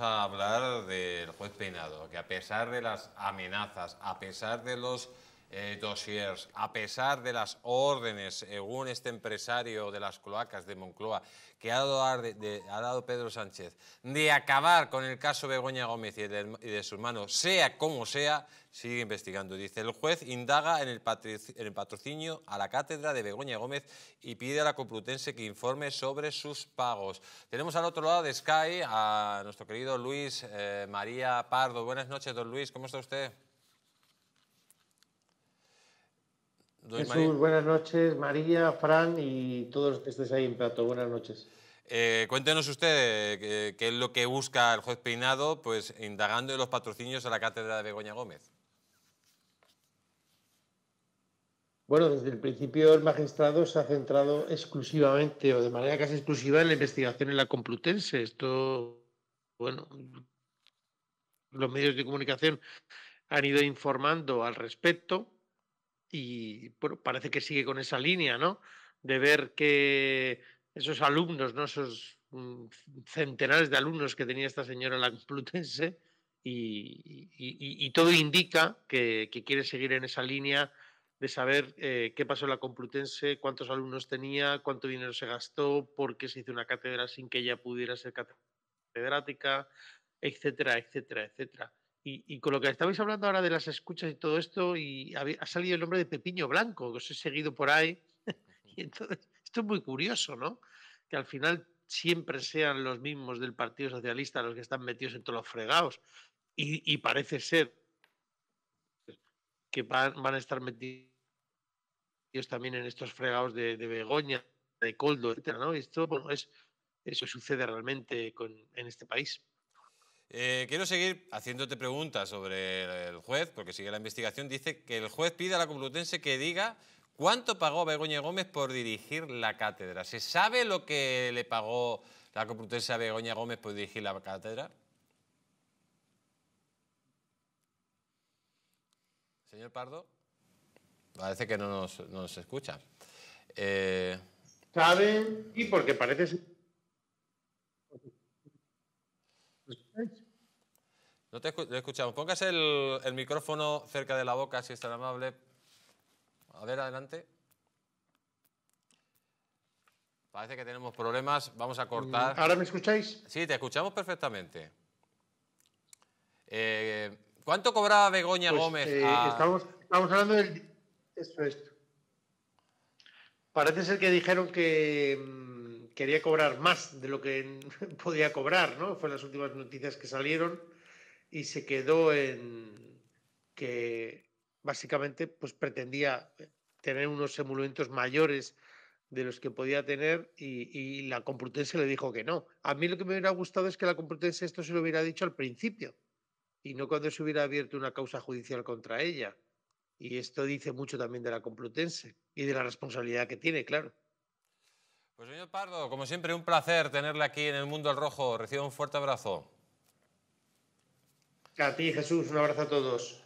a hablar del juez Peinado, que a pesar de las amenazas, a pesar de los eh, dossiers, a pesar de las órdenes, según este empresario de las cloacas de Moncloa, que ha dado, Pedro Sánchez, de acabar con el caso Begoña Gómez y de, su hermano, sea como sea, sigue investigando. Dice, el juez indaga en el, patrocinio a la cátedra de Begoña Gómez y pide a la Complutense que informe sobre sus pagos. Tenemos al otro lado de Sky a nuestro querido Luis eh, María Pardo. Buenas noches, don Luis, ¿cómo está usted? Jesús, buenas noches. María, Fran y todos los que estéis ahí en plato, buenas noches. Eh, cuéntenos usted eh, qué es lo que busca el juez Peinado, pues indagando en los patrocinios a la cátedra de Begoña Gómez. Bueno, desde el principio el magistrado se ha centrado exclusivamente o de manera casi exclusiva en la investigación en la Complutense. Esto, bueno, los medios de comunicación han ido informando al respecto y parece que sigue con esa línea, ¿no? De ver que esos alumnos, ¿no? Esos mm, centenares de alumnos que tenía esta señora la Complutense y, todo indica que, quiere seguir en esa línea de saber eh, qué pasó en la Complutense, cuántos alumnos tenía, cuánto dinero se gastó, por qué se hizo una cátedra sin que ella pudiera ser catedrática, etcétera, etcétera, etcétera. Y, con lo que estabais hablando ahora de las escuchas y todo esto, y ha, salido el nombre de Pepiño Blanco, que os he seguido por ahí. y entonces, esto es muy curioso, ¿no? Que al final siempre sean los mismos del Partido Socialista los que están metidos en todos los fregados. Y, parece ser que van, a estar metidos también en estos fregados de, Begoña, de Coldo, etc. Y esto bueno, es, eso sucede realmente en este país. Eh, quiero seguir haciéndote preguntas sobre el juez, porque sigue la investigación. Dice que el juez pide a la Complutense que diga cuánto pagó Begoña Gómez por dirigir la cátedra. ¿Se sabe lo que le pagó la Complutense a Begoña Gómez por dirigir la cátedra? Señor Pardo, parece que no nos, escucha. Eh, ¿Sabe? Saben, y porque parece No te escuchamos. Póngase el, el, micrófono cerca de la boca, si es tan amable. A ver, adelante. Parece que tenemos problemas. Vamos a cortar. ¿Ahora me escucháis? Sí, te escuchamos perfectamente. Eh, ¿Cuánto cobraba Begoña pues, Gómez? Eh, estamos, hablando del... esto. Parece ser que dijeron que mm, quería cobrar más de lo que podía cobrar, ¿no? Fue las últimas noticias que salieron y se quedó en que básicamente pues pretendía tener unos emolumentos mayores de los que podía tener y, y, la Complutense le dijo que no. A mí lo que me hubiera gustado es que la Complutense esto se lo hubiera dicho al principio y no cuando se hubiera abierto una causa judicial contra ella. Y esto dice mucho también de la Complutense y de la responsabilidad que tiene, claro. Pues señor Pardo, como siempre, un placer tenerle aquí en el Mundo al Rojo. Reciba un fuerte abrazo. A ti, Jesús, un abrazo a todos.